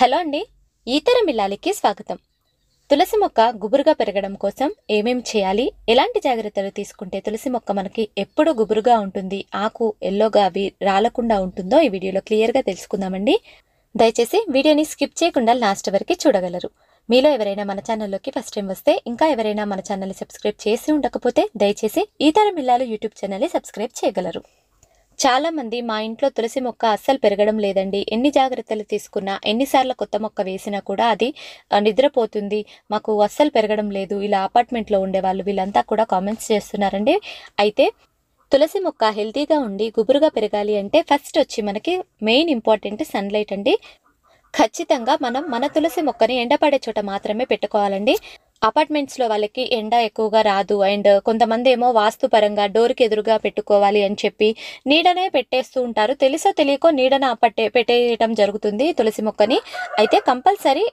hello అండి ఈతర మిల్లాలికి స్వాగతం తులసి మొక్క గుబురుగా పెరగడం కోసం ఏమేమి చేయాలి ఎలాంటి జాగ్రత్తలు తీసుకుంటే తులసి మొక్క మనకి ఎప్పుడు గుబురుగా ఉంటుంది ఆకు ఎల్లోగా అవి రాలకుండా ఉంటుందో ఈ వీడియోలో క్లియర్గా తెలుసుకుందామండి దయచేసి వీడియోని స్కిప్ చేయకుండా లాస్ట్ వరకు చూడగలరు మీలో ఎవరైనా మన ఛానల్లోకి ఫస్ట్ టైం వస్తే ఇంకా ఎవరైనా మన ఛానల్ని సబ్స్క్రైబ్ చేసి ఉండకపోతే దయచేసి ఈతర మిల్లాలు యూట్యూబ్ ఛానల్ని సబ్స్క్రైబ్ చేయగలరు చాలామంది మా ఇంట్లో తులసి మొక్క అస్సలు పెరగడం లేదండి ఎన్ని జాగ్రత్తలు తీసుకున్నా ఎన్నిసార్లు కొత్త మొక్క వేసినా కూడా అది నిద్రపోతుంది మాకు అస్సలు పెరగడం లేదు ఇలా అపార్ట్మెంట్లో ఉండేవాళ్ళు వీళ్ళంతా కూడా కామెంట్స్ చేస్తున్నారండి అయితే తులసి మొక్క హెల్తీగా ఉండి గుబురుగా పెరగాలి అంటే ఫస్ట్ వచ్చి మనకి మెయిన్ ఇంపార్టెంట్ సన్లైట్ అండి ఖచ్చితంగా మనం మన తులసి మొక్కని ఎండపడే చోట మాత్రమే పెట్టుకోవాలండి అపార్ట్మెంట్స్లో వాళ్ళకి ఎండ ఎక్కువగా రాదు అండ్ కొంతమంది ఏమో వాస్తుపరంగా డోర్కి ఎదురుగా పెట్టుకోవాలి అని చెప్పి నీడనే పెట్టేస్తూ ఉంటారు తెలుసో తెలియకో నీడన పట్టే పెట్టేయటం జరుగుతుంది తులసి మొక్కని అయితే కంపల్సరీ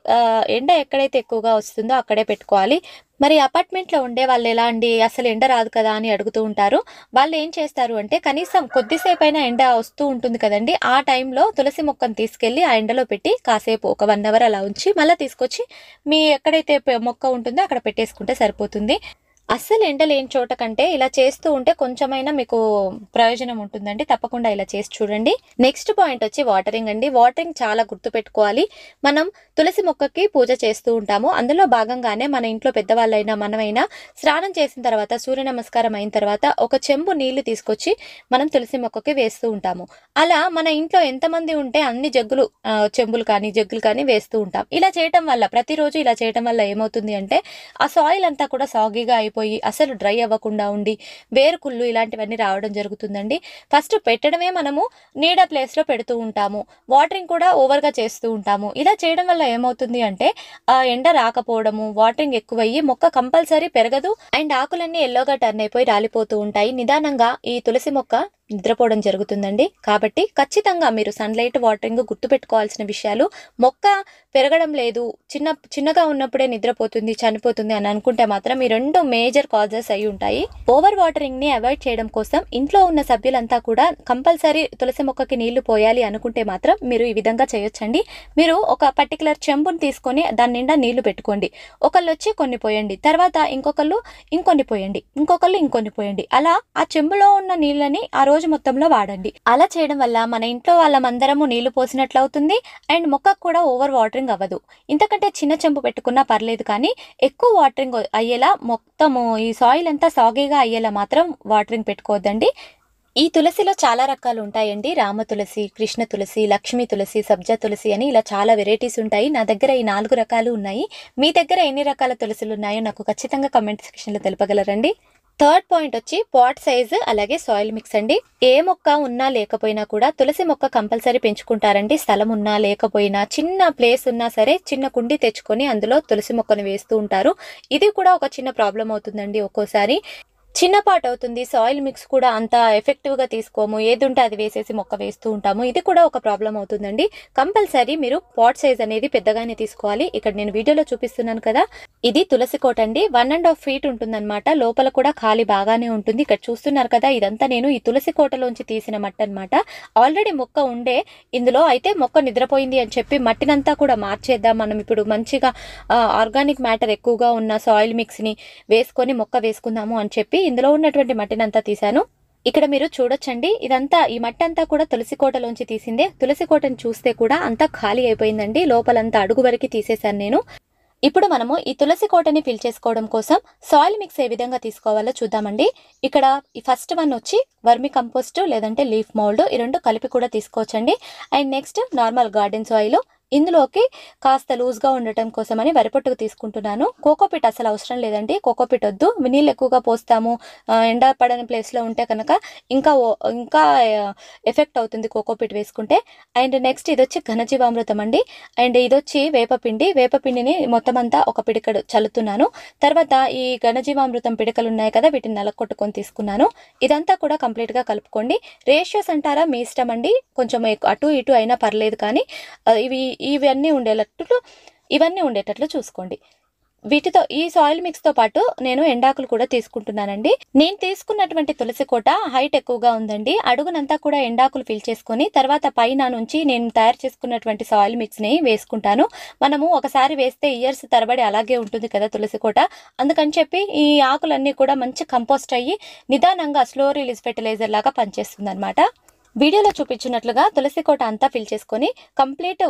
ఎండ ఎక్కడైతే ఎక్కువగా వస్తుందో అక్కడే పెట్టుకోవాలి మరి అపార్ట్మెంట్లో ఉండే వాళ్ళు ఎలా అండి అసలు ఎండ రాదు కదా అని అడుగుతూ ఉంటారు వాళ్ళు ఏం చేస్తారు అంటే కనీసం కొద్దిసేపైనా ఎండ వస్తూ ఉంటుంది కదండి ఆ టైంలో తులసి మొక్కను తీసుకెళ్ళి ఆ ఎండలో పెట్టి కాసేపు ఒక వన్ అవర్ అలా ఉంచి మళ్ళీ తీసుకొచ్చి మీ ఎక్కడైతే మొక్క ఉంటుందో అక్కడ పెట్టేసుకుంటే సరిపోతుంది అస్సలు ఎండలేని చోట కంటే ఇలా చేస్తూ ఉంటే కొంచెమైనా మీకు ప్రయోజనం ఉంటుందండి తప్పకుండా ఇలా చేసి చూడండి నెక్స్ట్ పాయింట్ వచ్చి వాటరింగ్ అండి వాటరింగ్ చాలా గుర్తుపెట్టుకోవాలి మనం తులసి మొక్కకి పూజ చేస్తూ ఉంటాము అందులో భాగంగానే మన ఇంట్లో పెద్దవాళ్ళైనా మనమైనా స్నానం చేసిన తర్వాత సూర్య నమస్కారం అయిన తర్వాత ఒక చెంబు నీళ్లు తీసుకొచ్చి మనం తులసి మొక్కకి వేస్తూ ఉంటాము అలా మన ఇంట్లో ఎంతమంది ఉంటే అన్ని జగ్గులు చెంబులు కానీ జగ్గులు కానీ వేస్తూ ఉంటాం ఇలా చేయటం వల్ల ప్రతిరోజు ఇలా చేయటం వల్ల ఏమవుతుంది అంటే ఆ సాయిల్ అంతా కూడా సాగిగా పడిపోయి అసలు డ్రై అవ్వకుండా ఉండి వేరుకుళ్ళు ఇలాంటివన్నీ రావడం జరుగుతుందండి ఫస్ట్ పెట్టడమే మనము నీడ ప్లేస్లో పెడుతూ ఉంటాము వాటరింగ్ కూడా ఓవర్గా చేస్తూ ఉంటాము ఇలా చేయడం వల్ల ఏమవుతుంది అంటే ఆ ఎండ రాకపోవడము వాటరింగ్ ఎక్కువయ్యి మొక్క కంపల్సరీ పెరగదు అండ్ ఆకులన్నీ ఎల్లోగా టర్న్ అయిపోయి రాలిపోతూ ఉంటాయి నిదానంగా ఈ తులసి మొక్క నిద్రపోవడం జరుగుతుందండి కాబట్టి ఖచ్చితంగా మీరు సన్లైట్ వాటరింగ్ గుర్తుపెట్టుకోవాల్సిన విషయాలు మొక్క పెరగడం లేదు చిన్న చిన్నగా ఉన్నప్పుడే నిద్రపోతుంది చనిపోతుంది అని అనుకుంటే మాత్రం ఈ రెండు మేజర్ కాజెస్ అయి ఉంటాయి ఓవర్ వాటరింగ్ని అవాయిడ్ చేయడం కోసం ఇంట్లో ఉన్న సభ్యులంతా కూడా కంపల్సరీ తులసి మొక్కకి నీళ్లు పోయాలి అనుకుంటే మాత్రం మీరు ఈ విధంగా చేయొచ్చండి మీరు ఒక పర్టికులర్ చెంబుని తీసుకొని దాని నిండా నీళ్లు పెట్టుకోండి ఒకళ్ళు వచ్చి కొన్ని పోయండి తర్వాత ఇంకొకళ్ళు ఇంకొన్ని పోయండి ఇంకొకళ్ళు ఇంకొన్ని పోయండి అలా ఆ చెంబులో ఉన్న నీళ్ళని ఆ రోజు మొత్తంలో వాడండి అలా చేయడం వల్ల మన ఇంట్లో వాళ్ళమందరము నీళ్లు పోసినట్లు అవుతుంది అండ్ మొక్కకు కూడా ఓవర్ వాటరింగ్ అవ్వదు ఇంతకంటే చిన్న చెంపు పెట్టుకున్నా పర్లేదు కానీ ఎక్కువ వాటరింగ్ అయ్యేలా మొత్తము ఈ సాయిల్ అంతా సాగేగా అయ్యేలా మాత్రం వాటరింగ్ పెట్టుకోవద్దండి ఈ తులసిలో చాలా రకాలు ఉంటాయండి రామ తులసి కృష్ణ తులసి లక్ష్మీ తులసి సబ్జా తులసి అని ఇలా చాలా వెరైటీస్ ఉంటాయి నా దగ్గర ఈ నాలుగు రకాలు ఉన్నాయి మీ దగ్గర ఎన్ని రకాల తులసిలు ఉన్నాయో నాకు ఖచ్చితంగా కమెంట్ సెక్షన్లో తెలపగలరండి థర్డ్ పాయింట్ వచ్చి పాట్ సైజు అలాగే సాయిల్ మిక్స్ అండి ఏ మొక్క ఉన్నా లేకపోయినా కూడా తులసి మొక్క కంపల్సరీ పెంచుకుంటారండి స్థలం ఉన్నా లేకపోయినా చిన్న ప్లేస్ ఉన్నా సరే చిన్న కుండి తెచ్చుకొని అందులో తులసి మొక్కను వేస్తూ ఉంటారు ఇది కూడా ఒక చిన్న ప్రాబ్లం అవుతుందండి ఒక్కోసారి చిన్నపాటు అవుతుంది సాయిల్ మిక్స్ కూడా అంత ఎఫెక్టివ్గా తీసుకోము ఏది ఉంటే అది వేసేసి మొక్క వేస్తూ ఉంటాము ఇది కూడా ఒక ప్రాబ్లం అవుతుందండి కంపల్సరీ మీరు పాట్ సైజ్ అనేది పెద్దగానే తీసుకోవాలి ఇక్కడ నేను వీడియోలో చూపిస్తున్నాను కదా ఇది తులసి కోట అండి వన్ అండ్ హాఫ్ ఫీట్ ఉంటుందన్నమాట లోపల కూడా ఖాళీ బాగానే ఉంటుంది ఇక్కడ చూస్తున్నారు కదా ఇదంతా నేను ఈ తులసి కోటలోంచి తీసిన మట్ట అనమాట ఆల్రెడీ మొక్క ఉండే ఇందులో అయితే మొక్క నిద్రపోయింది అని చెప్పి మట్టినంతా కూడా మార్చేద్దాం మనం ఇప్పుడు మంచిగా ఆర్గానిక్ మ్యాటర్ ఎక్కువగా ఉన్న సాయిల్ మిక్స్ని వేసుకొని మొక్క వేసుకుందాము అని చెప్పి ఇందులో ఉన్నటువంటి మట్టినంతా తీశాను ఇక్కడ మీరు చూడొచ్చండి ఇదంతా ఈ మట్టి అంతా కూడా తులసికోటలోంచి తీసిందే తులసికోటను చూస్తే కూడా అంతా ఖాళీ అయిపోయిందండి లోపలంతా అడుగు వరకు తీసేశాను నేను ఇప్పుడు మనము ఈ తులసి కోటని ఫిల్ చేసుకోవడం కోసం సాయిల్ మిక్స్ ఏ విధంగా తీసుకోవాలో చూద్దామండి ఇక్కడ ఈ ఫస్ట్ వన్ వచ్చి వర్మి కంపోస్ట్ లేదంటే లీఫ్ మోల్డ్ ఈ రెండు కలిపి కూడా తీసుకోవచ్చండి and next normal garden soil ఇందులోకి కాస్త లూజ్గా ఉండటం కోసమని వరిపొట్టుకు తీసుకుంటున్నాను కోకోపిట్ అసలు అవసరం లేదండి కోకోపిట్ వద్దు నీళ్ళు ఎక్కువగా పోస్తాము ఎండ పడని ప్లేస్లో ఉంటే కనుక ఇంకా ఇంకా ఎఫెక్ట్ అవుతుంది కోకోపిట్ వేసుకుంటే అండ్ నెక్స్ట్ ఇది వచ్చి ఘనజీవామృతం అండి అండ్ ఇది వచ్చి వేపపిండి వేపపిండిని మొత్తం అంతా ఒక పిడికడు చల్లుతున్నాను తర్వాత ఈ ఘనజీవామృతం పిడికలు ఉన్నాయి కదా వీటిని నలకొట్టుకొని తీసుకున్నాను ఇదంతా కూడా కంప్లీట్గా కలుపుకోండి రేషియోస్ అంటారా మీ ఇష్టం అండి కొంచెం అటు ఇటు అయినా పర్లేదు కానీ ఇవి ఇవన్నీ ఉండేటట్లు ఇవన్నీ ఉండేటట్లు చూసుకోండి వీటితో ఈ సాయిల్ మిక్స్తో పాటు నేను ఎండాకులు కూడా తీసుకుంటున్నానండి నేను తీసుకున్నటువంటి తులసి కోట హైట్ ఎక్కువగా ఉందండి అడుగునంతా కూడా ఎండాకులు ఫిల్ చేసుకొని తర్వాత పైన నుంచి నేను తయారు చేసుకున్నటువంటి సాయిల్ మిక్స్ని వేసుకుంటాను మనము ఒకసారి వేస్తే ఇయర్స్ తరబడి అలాగే ఉంటుంది కదా తులసి కోట అందుకని చెప్పి ఈ ఆకులన్నీ కూడా మంచి కంపోస్ట్ అయ్యి నిదానంగా స్లో రిలీజ్ ఫెర్టిలైజర్ లాగా పనిచేస్తుంది అనమాట వీడియోలో చూపించినట్లుగా తులసి కోట అంతా ఫిల్ చేసుకొని కంప్లీట్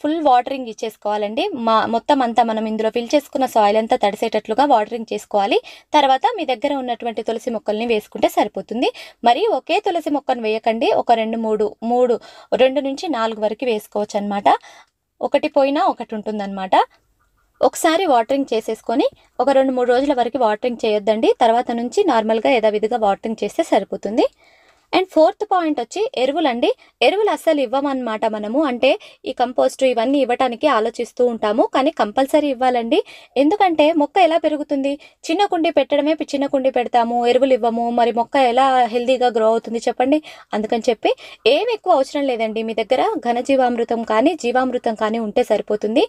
ఫుల్ వాటరింగ్ ఇచ్చేసుకోవాలండి మా మొత్తం అంతా మనం ఇందులో ఫిల్ చేసుకున్న సాయిల్ అంతా తడిసేటట్లుగా వాటరింగ్ చేసుకోవాలి తర్వాత మీ దగ్గర ఉన్నటువంటి తులసి మొక్కల్ని వేసుకుంటే సరిపోతుంది మరి ఒకే తులసి మొక్కను వేయకండి ఒక రెండు మూడు మూడు రెండు నుంచి నాలుగు వరకు వేసుకోవచ్చు అనమాట ఒకటి పోయినా ఒకటి ఉంటుందన్నమాట ఒకసారి వాటరింగ్ చేసేసుకొని ఒక రెండు మూడు రోజుల వరకు వాటరింగ్ చేయొద్దండి తర్వాత నుంచి నార్మల్గా యథావిధిగా వాటరింగ్ చేస్తే సరిపోతుంది అండ్ ఫోర్త్ పాయింట్ వచ్చి ఎరువులండి ఎరువులు అస్సలు ఇవ్వమన్నమాట మనము అంటే ఈ కంపోస్ట్ ఇవన్నీ ఇవ్వటానికి ఆలోచిస్తూ ఉంటాము కానీ కంపల్సరీ ఇవ్వాలండి ఎందుకంటే మొక్క ఎలా పెరుగుతుంది చిన్న కుండి పెట్టడమే చిన్న కుండి పెడతాము ఎరువులు ఇవ్వము మరి మొక్క ఎలా హెల్దీగా గ్రో అవుతుంది చెప్పండి అందుకని చెప్పి ఏం ఎక్కువ అవసరం లేదండి మీ దగ్గర ఘనజీవామృతం కానీ జీవామృతం కానీ ఉంటే సరిపోతుంది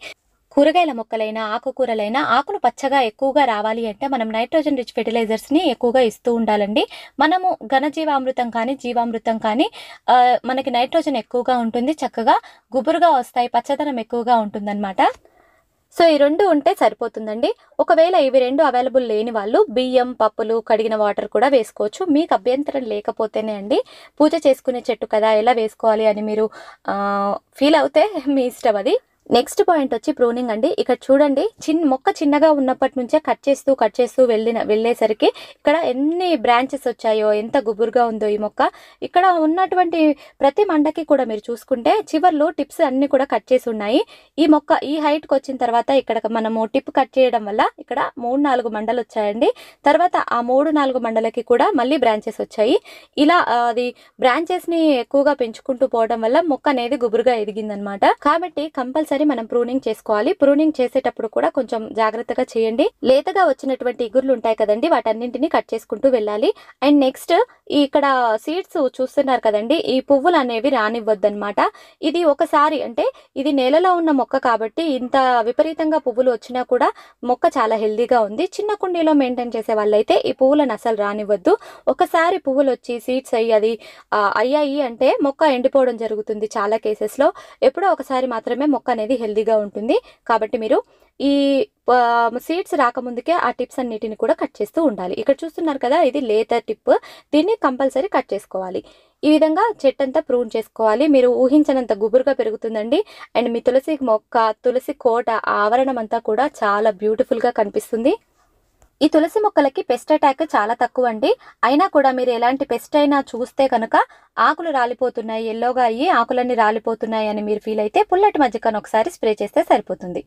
కూరగాయల మొక్కలైనా ఆకుకూరలైనా ఆకులు పచ్చగా ఎక్కువగా రావాలి అంటే మనం నైట్రోజన్ రిచ్ ఫెర్టిలైజర్స్ని ఎక్కువగా ఇస్తూ ఉండాలండి మనము ఘనజీవామృతం కానీ జీవామృతం కానీ మనకి నైట్రోజన్ ఎక్కువగా ఉంటుంది చక్కగా గుబురుగా వస్తాయి పచ్చదనం ఎక్కువగా ఉంటుందన్నమాట సో ఈ రెండు ఉంటే సరిపోతుందండి ఒకవేళ ఇవి రెండు అవైలబుల్ లేని వాళ్ళు బియ్యం పప్పులు కడిగిన వాటర్ కూడా వేసుకోవచ్చు మీకు అభ్యంతరం లేకపోతేనే అండి పూజ చేసుకునే చెట్టు కదా ఎలా వేసుకోవాలి అని మీరు ఫీల్ అవుతే మీ ఇష్టం అది నెక్స్ట్ పాయింట్ వచ్చి ప్రూనింగ్ అండి ఇక్కడ చూడండి చిన్న మొక్క చిన్నగా ఉన్నప్పటి నుంచే కట్ చేస్తూ కట్ చేస్తూ వెళ్ళిన వెళ్ళేసరికి ఇక్కడ ఎన్ని బ్రాంచెస్ వచ్చాయో ఎంత గుబురుగా ఉందో ఈ మొక్క ఇక్కడ ఉన్నటువంటి ప్రతి మండకి కూడా మీరు చూసుకుంటే చివర్లో టిప్స్ అన్ని కూడా కట్ చేసి ఉన్నాయి ఈ మొక్క ఈ హైట్కి వచ్చిన తర్వాత ఇక్కడ మనము టిప్ కట్ చేయడం వల్ల ఇక్కడ మూడు నాలుగు మండలు వచ్చాయండి తర్వాత ఆ మూడు నాలుగు మండలకి కూడా మళ్ళీ బ్రాంచెస్ వచ్చాయి ఇలా అది బ్రాంచెస్ని ఎక్కువగా పెంచుకుంటూ పోవడం వల్ల మొక్క అనేది గుబురుగా ఎదిగిందనమాట కాబట్టి కంపల్సరీ కంపల్సరీ మనం ప్రూనింగ్ చేసుకోవాలి ప్రూనింగ్ చేసేటప్పుడు కూడా కొంచెం జాగ్రత్తగా చేయండి లేతగా వచ్చినటువంటి ఇగుర్లు ఉంటాయి కదండి వాటన్నింటినీ కట్ చేసుకుంటూ వెళ్ళాలి అండ్ నెక్స్ట్ ఇక్కడ సీడ్స్ చూస్తున్నారు కదండి ఈ పువ్వులు అనేవి రానివ్వద్దు అనమాట ఇది ఒకసారి అంటే ఇది నేలలో ఉన్న మొక్క కాబట్టి ఇంత విపరీతంగా పువ్వులు వచ్చినా కూడా మొక్క చాలా హెల్దీగా ఉంది చిన్న కుండీలో మెయింటైన్ చేసే వాళ్ళైతే ఈ పువ్వులను అసలు రానివ్వద్దు ఒకసారి పువ్వులు వచ్చి సీడ్స్ అయ్యి అది అయ్యాయి అంటే మొక్క ఎండిపోవడం జరుగుతుంది చాలా కేసెస్లో ఎప్పుడో ఒకసారి మాత్రమే మొక్క అనేది హెల్దీగా ఉంటుంది కాబట్టి మీరు ఈ సీడ్స్ రాకముందుకే ఆ టిప్స్ అన్నిటిని కూడా కట్ చేస్తూ ఉండాలి ఇక్కడ చూస్తున్నారు కదా ఇది లేత టిప్ దీన్ని కంపల్సరీ కట్ చేసుకోవాలి ఈ విధంగా చెట్టంతా ప్రూన్ చేసుకోవాలి మీరు ఊహించనంత గుబురుగా పెరుగుతుందండి అండ్ మీ తులసి మొక్క తులసి కోట ఆవరణం అంతా కూడా చాలా బ్యూటిఫుల్గా కనిపిస్తుంది ఈ తులసి మొక్కలకి పెస్ట్ అటాక్ చాలా తక్కువ అండి అయినా కూడా మీరు ఎలాంటి పెస్ట్ అయినా చూస్తే కనుక ఆకులు రాలిపోతున్నాయి ఎల్లోగా అయ్యి ఆకులన్నీ రాలిపోతున్నాయి అని మీరు ఫీల్ అయితే పుల్లటి మజ్జికను ఒకసారి స్ప్రే చేస్తే సరిపోతుంది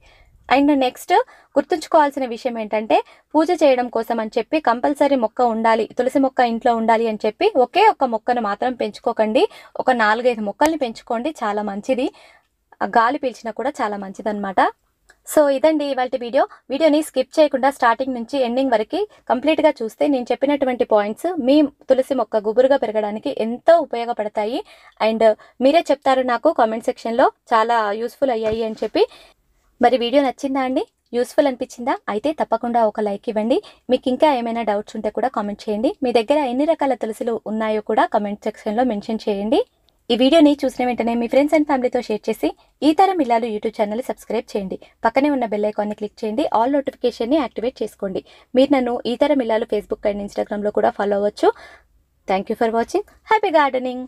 అండ్ నెక్స్ట్ గుర్తుంచుకోవాల్సిన విషయం ఏంటంటే పూజ చేయడం కోసం అని చెప్పి కంపల్సరీ మొక్క ఉండాలి తులసి మొక్క ఇంట్లో ఉండాలి అని చెప్పి ఒకే ఒక్క మొక్కను మాత్రం పెంచుకోకండి ఒక నాలుగైదు మొక్కల్ని పెంచుకోండి చాలా మంచిది గాలి పీల్చినా కూడా చాలా మంచిదన్నమాట సో ఇదండి ఇవాళ వీడియో వీడియోని స్కిప్ చేయకుండా స్టార్టింగ్ నుంచి ఎండింగ్ వరకు కంప్లీట్గా చూస్తే నేను చెప్పినటువంటి పాయింట్స్ మీ తులసి మొక్క గుబురుగా పెరగడానికి ఎంతో ఉపయోగపడతాయి అండ్ మీరే చెప్తారు నాకు కామెంట్ సెక్షన్లో చాలా యూస్ఫుల్ అయ్యాయి అని చెప్పి మరి వీడియో నచ్చిందా అండి యూస్ఫుల్ అనిపించిందా అయితే తప్పకుండా ఒక లైక్ ఇవ్వండి మీకు ఇంకా ఏమైనా డౌట్స్ ఉంటే కూడా కామెంట్ చేయండి మీ దగ్గర ఎన్ని రకాల తులసిలు ఉన్నాయో కూడా కామెంట్ సెక్షన్లో మెన్షన్ చేయండి ఈ వీడియోని చూసిన వెంటనే మీ ఫ్రెండ్స్ అండ్ ఫ్యామిలీతో షేర్ చేసి ఈ తరం ఇల్లాలు యూట్యూబ్ ఛానల్ సబ్స్క్రైబ్ చేయండి పక్కనే ఉన్న బెల్ ఐకాన్ని క్లిక్ చేయండి ఆల్ నోటిఫికేషన్ని యాక్టివేట్ చేసుకోండి మీరు నన్ను ఈ తరం ఇల్లాలు ఫేస్బుక్ అండ్ ఇన్స్టాగ్రామ్లో కూడా ఫాలో అవ్వచ్చు thank for watching happy gardening